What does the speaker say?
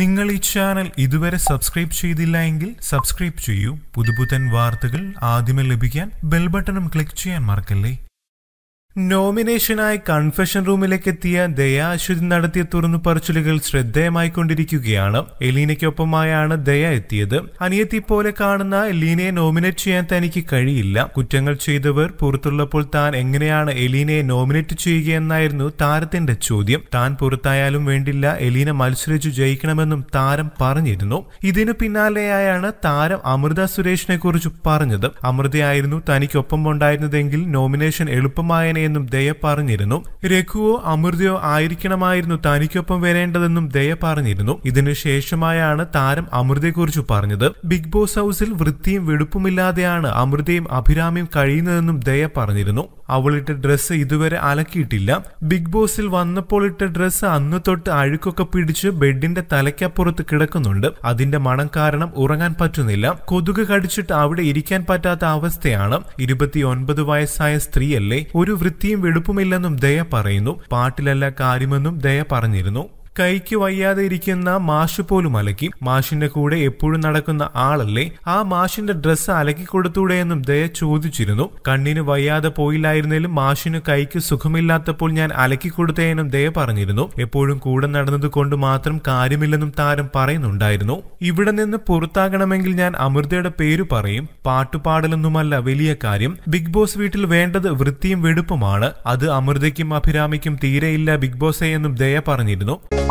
നിങ്ങൾ ഈ ചാനൽ ഇതുവരെ സബ്സ്ക്രൈബ് ചെയ്തില്ല എങ്കിൽ സബ്സ്ക്രൈബ് ചെയ്യൂ പുതുപുത്തൻ വാർത്തകൾ ആദ്യമേ ലഭിക്കാൻ ബെൽ ബട്ടണും ക്ലിക്ക് ചെയ്യാൻ മറക്കല്ലേ നോമിനേഷനായി കൺഫെഷൻ റൂമിലേക്ക് എത്തിയ ദയ അശ്വതി നടത്തിയ തുറന്നു പറച്ചിലുകൾ കൊണ്ടിരിക്കുകയാണ് എലീനയ്ക്കൊപ്പമായാണ് ദയ എത്തിയത് അനിയത്തി പോലെ കാണുന്ന എലീനയെ നോമിനേറ്റ് ചെയ്യാൻ തനിക്ക് കഴിയില്ല കുറ്റങ്ങൾ ചെയ്തവർ പുറത്തുള്ളപ്പോൾ താൻ എങ്ങനെയാണ് എലീനയെ നോമിനേറ്റ് ചെയ്യുകയെന്നായിരുന്നു താരത്തിന്റെ ചോദ്യം താൻ പുറത്തായാലും വേണ്ടില്ല എലീന മത്സരിച്ചു ജയിക്കണമെന്നും താരം പറഞ്ഞിരുന്നു ഇതിനു പിന്നാലെയായാണ് താരം അമൃത സുരേഷിനെ കുറിച്ച് പറഞ്ഞത് അമൃതയായിരുന്നു തനിക്കൊപ്പം ഉണ്ടായിരുന്നതെങ്കിൽ നോമിനേഷൻ എളുപ്പമായ എന്നും ദയ പറഞ്ഞിരുന്നു രഘുവോ അമൃതയോ ആയിരിക്കണമായിരുന്നു തനിക്കൊപ്പം വരേണ്ടതെന്നും ദയ പറഞ്ഞിരുന്നു ഇതിനു ശേഷമായാണ് താരം അമൃതയെക്കുറിച്ച് പറഞ്ഞത് ബിഗ് ബോസ് ഹൗസിൽ വൃത്തിയും വെടുപ്പുമില്ലാതെയാണ് അമൃതയും അഭിരാമിയും കഴിയുന്നതെന്നും ദയ പറഞ്ഞിരുന്നു അവളിട്ട ഡ്രസ്സ് ഇതുവരെ അലക്കിയിട്ടില്ല ബിഗ് ബോസിൽ വന്നപ്പോൾ ഇട്ട ഡ്രസ്സ് അന്ന് തൊട്ട് അഴുക്കൊക്കെ പിടിച്ച് ബെഡിന്റെ തലയ്ക്കപ്പുറത്ത് കിടക്കുന്നുണ്ട് അതിന്റെ മണം കാരണം ഉറങ്ങാൻ പറ്റുന്നില്ല കൊതുക് കടിച്ചിട്ട് അവിടെ ഇരിക്കാൻ പറ്റാത്ത അവസ്ഥയാണ് ഇരുപത്തിയൊൻപത് വയസ്സായ സ്ത്രീയല്ലേ ഒരു വൃത്തിയും വെടുപ്പുമില്ലെന്നും ദയ പറയുന്നു പാട്ടിലല്ല കാര്യമെന്നും ദയ പറഞ്ഞിരുന്നു കൈക്ക് വയ്യാതെ ഇരിക്കുന്ന മാഷ് പോലും അലക്കി മാഷിന്റെ കൂടെ എപ്പോഴും നടക്കുന്ന ആളല്ലേ ആ മാഷിന്റെ ഡ്രസ്സ് അലക്കി കൊടുത്തൂടെ എന്നും ദയ ചോദിച്ചിരുന്നു കണ്ണിന് വയ്യാതെ പോയില്ലായിരുന്നാലും മാഷിന് കൈക്ക് സുഖമില്ലാത്തപ്പോൾ ഞാൻ അലക്കി കൊടുത്തേനും ദയ പറഞ്ഞിരുന്നു എപ്പോഴും കൂടെ നടന്നത് കൊണ്ട് മാത്രം കാര്യമില്ലെന്നും താരം പറയുന്നുണ്ടായിരുന്നു ഇവിടെ നിന്ന് പുറത്താകണമെങ്കിൽ ഞാൻ അമൃതയുടെ പേര് പറയും പാട്ടുപാടലൊന്നുമല്ല വലിയ കാര്യം ബിഗ് ബോസ് വീട്ടിൽ വേണ്ടത് വൃത്തിയും വെടുപ്പുമാണ് അത് അമൃതയ്ക്കും അഭിരാമിക്കും തീരെയില്ല ബിഗ് ബോസേ എന്നും ദയ പറഞ്ഞിരുന്നു